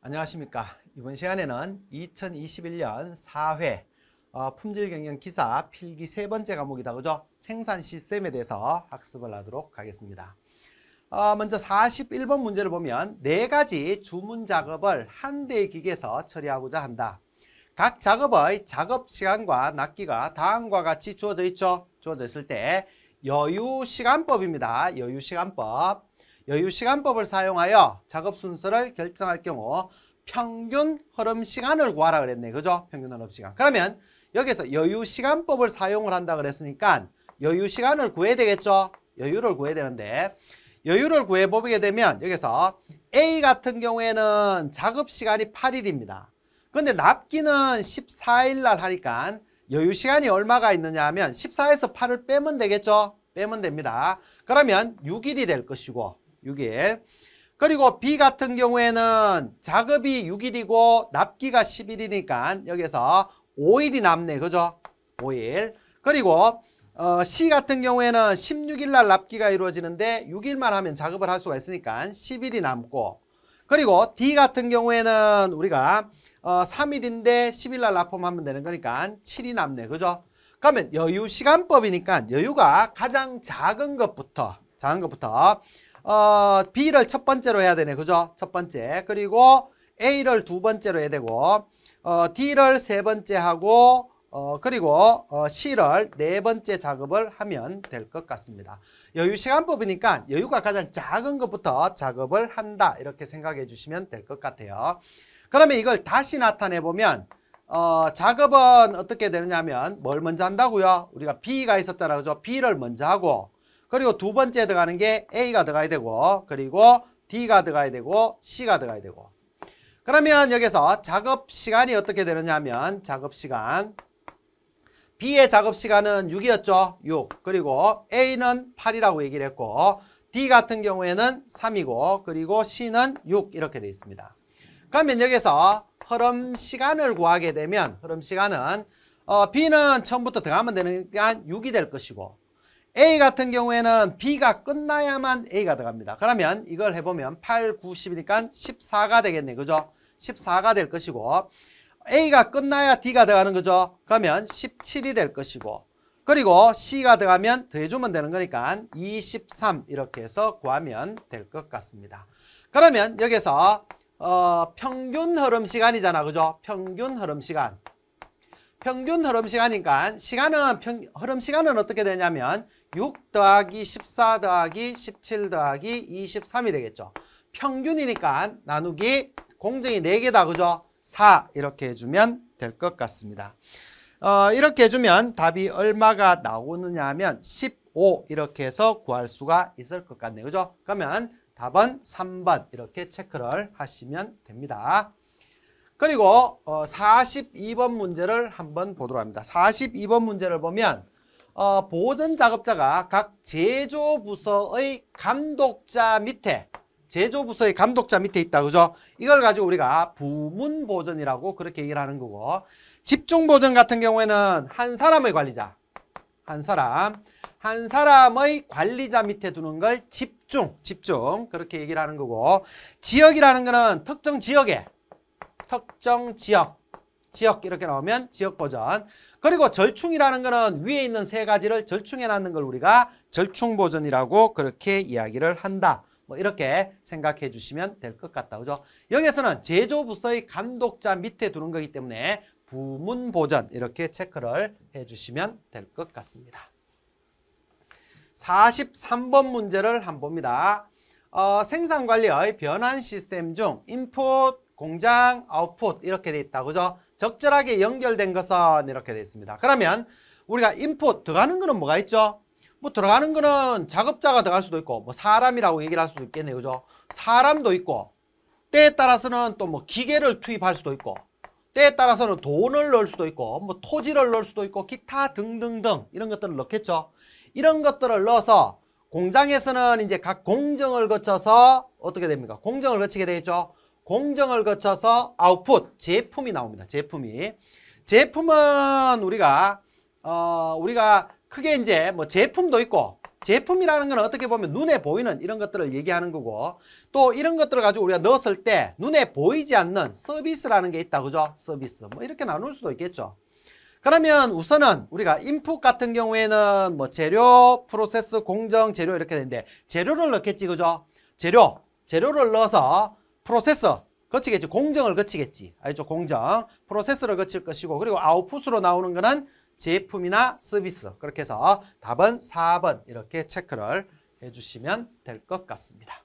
안녕하십니까. 이번 시간에는 2021년 4회 어, 품질경영 기사 필기 세 번째 과목이다. 그죠? 생산 시스템에 대해서 학습을 하도록 하겠습니다. 어, 먼저 41번 문제를 보면 네 가지 주문 작업을 한 대의 기계에서 처리하고자 한다. 각 작업의 작업 시간과 납기가 다음과 같이 주어져 있죠. 주어져 있을 때 여유 시간법입니다. 여유 시간법. 여유시간법을 사용하여 작업 순서를 결정할 경우 평균 흐름 시간을 구하라 그랬네. 그죠? 평균 흐름 시간. 그러면 여기서 여유시간법을 사용을 한다 그랬으니까 여유시간을 구해야 되겠죠? 여유를 구해야 되는데 여유를 구해보게 되면 여기서 A 같은 경우에는 작업시간이 8일입니다. 근데 납기는 14일 날 하니까 여유시간이 얼마가 있느냐 하면 14에서 8을 빼면 되겠죠? 빼면 됩니다. 그러면 6일이 될 것이고 6일. 그리고 B 같은 경우에는 작업이 6일이고 납기가 10일이니까 여기에서 5일이 남네. 그죠? 5일. 그리고 어, C 같은 경우에는 16일 날 납기가 이루어지는데 6일만 하면 작업을 할 수가 있으니까 10일이 남고 그리고 D 같은 경우에는 우리가 어, 3일인데 10일 날 납품하면 되는 거니까 7이 남네. 그죠? 그러면 여유 시간법이니까 여유가 가장 작은 것부터 작은 것부터 어, B를 첫 번째로 해야 되네. 그죠? 첫 번째. 그리고 A를 두 번째로 해야 되고 어, D를 세 번째 하고 어, 그리고 어, C를 네 번째 작업을 하면 될 것 같습니다. 여유 시간법이니까 여유가 가장 작은 것부터 작업을 한다 이렇게 생각해 주시면 될 것 같아요. 그러면 이걸 다시 나타내 보면 어, 작업은 어떻게 되느냐 하면 뭘 먼저 한다고요? 우리가 B가 있었잖아요. 그죠? B를 먼저 하고 그리고 두 번째 들어가는 게 A가 들어가야 되고 그리고 D가 들어가야 되고 C가 들어가야 되고 그러면 여기서 작업 시간이 어떻게 되느냐 하면 작업 시간 B의 작업 시간은 6이었죠. 6. 그리고 A는 8이라고 얘기를 했고 D 같은 경우에는 3이고 그리고 C는 6 이렇게 되어 있습니다. 그러면 여기서 흐름 시간을 구하게 되면 흐름 시간은 어, B는 처음부터 들어가면 되니까 6이 될 것이고 A 같은 경우에는 B가 끝나야만 A가 들어갑니다. 그러면 이걸 해보면 8, 90이니까 14가 되겠네. 그죠? 14가 될 것이고 A가 끝나야 D가 들어가는 거죠. 그러면 17이 될 것이고 그리고 C가 들어가면 더해주면 되는 거니까 23 이렇게 해서 구하면 될 것 같습니다. 그러면 여기서 어, 평균 흐름 시간이잖아. 그죠? 평균 흐름 시간. 평균 흐름 시간이니까 시간은 평, 흐름 시간은 어떻게 되냐면 6 더하기 14 더하기 17 더하기 23이 되겠죠. 평균이니까 나누기 공정이 4개다 그죠? 4 이렇게 해주면 될 것 같습니다. 어, 이렇게 해주면 답이 얼마가 나오느냐 하면 15 이렇게 해서 구할 수가 있을 것 같네요. 그죠? 그러면 답은 3번 이렇게 체크를 하시면 됩니다. 그리고 어 42번 문제를 한번 보도록 합니다. 42번 문제를 보면 어 보전 작업자가 각 제조 부서의 감독자 밑에 제조 부서의 감독자 밑에 있다. 그죠? 이걸 가지고 우리가 부문 보전이라고 그렇게 얘기를 하는 거고 집중 보전 같은 경우에는 한 사람의 관리자 한 사람 한 사람의 관리자 밑에 두는 걸 집중, 집중 그렇게 얘기를 하는 거고 지역이라는 거는 특정 지역에 특정 지역, 지역 이렇게 나오면 지역 버전. 그리고 절충이라는 거는 위에 있는 세 가지를 절충해 놨는 걸 우리가 절충 버전이라고 그렇게 이야기를 한다. 뭐 이렇게 생각해 주시면 될 것 같다. 그죠? 여기에서는 제조 부서의 감독자 밑에 두는 거기 때문에 부문 보전 이렇게 체크를 해 주시면 될 것 같습니다. 43번 문제를 한번 봅니다. 어, 생산관리의 변환 시스템 중 인풋 공장 아웃풋 이렇게 돼 있다. 그죠? 적절하게 연결된 것은 이렇게 돼 있습니다. 그러면 우리가 인풋 들어가는 거는 뭐가 있죠? 뭐 들어가는 거는 작업자가 들어갈 수도 있고 뭐 사람이라고 얘기를 할 수도 있겠네요. 그죠? 사람도 있고 때에 따라서는 또 뭐 기계를 투입할 수도 있고 때에 따라서는 돈을 넣을 수도 있고 뭐 토지를 넣을 수도 있고 기타 등등등 이런 것들을 넣겠죠. 이런 것들을 넣어서 공장에서는 이제 각 공정을 거쳐서 어떻게 됩니까? 공정을 거치게 되겠죠. 공정을 거쳐서 아웃풋, 제품이 나옵니다. 제품이. 제품은 우리가, 어, 우리가 크게 이제 뭐 제품도 있고, 제품이라는 건 어떻게 보면 눈에 보이는 이런 것들을 얘기하는 거고, 또 이런 것들을 가지고 우리가 넣었을 때 눈에 보이지 않는 서비스라는 게 있다. 그죠? 서비스. 뭐 이렇게 나눌 수도 있겠죠. 그러면 우선은 우리가 인풋 같은 경우에는 뭐 재료, 프로세스, 공정, 재료 이렇게 되는데 재료를 넣겠지 그죠? 재료, 재료를 넣어서 프로세서 거치겠지 공정을 거치겠지 알죠 공정 프로세스를 거칠 것이고 그리고 아웃풋으로 나오는 거는 제품이나 서비스 그렇게 해서 답은 4번 이렇게 체크를 해주시면 될 것 같습니다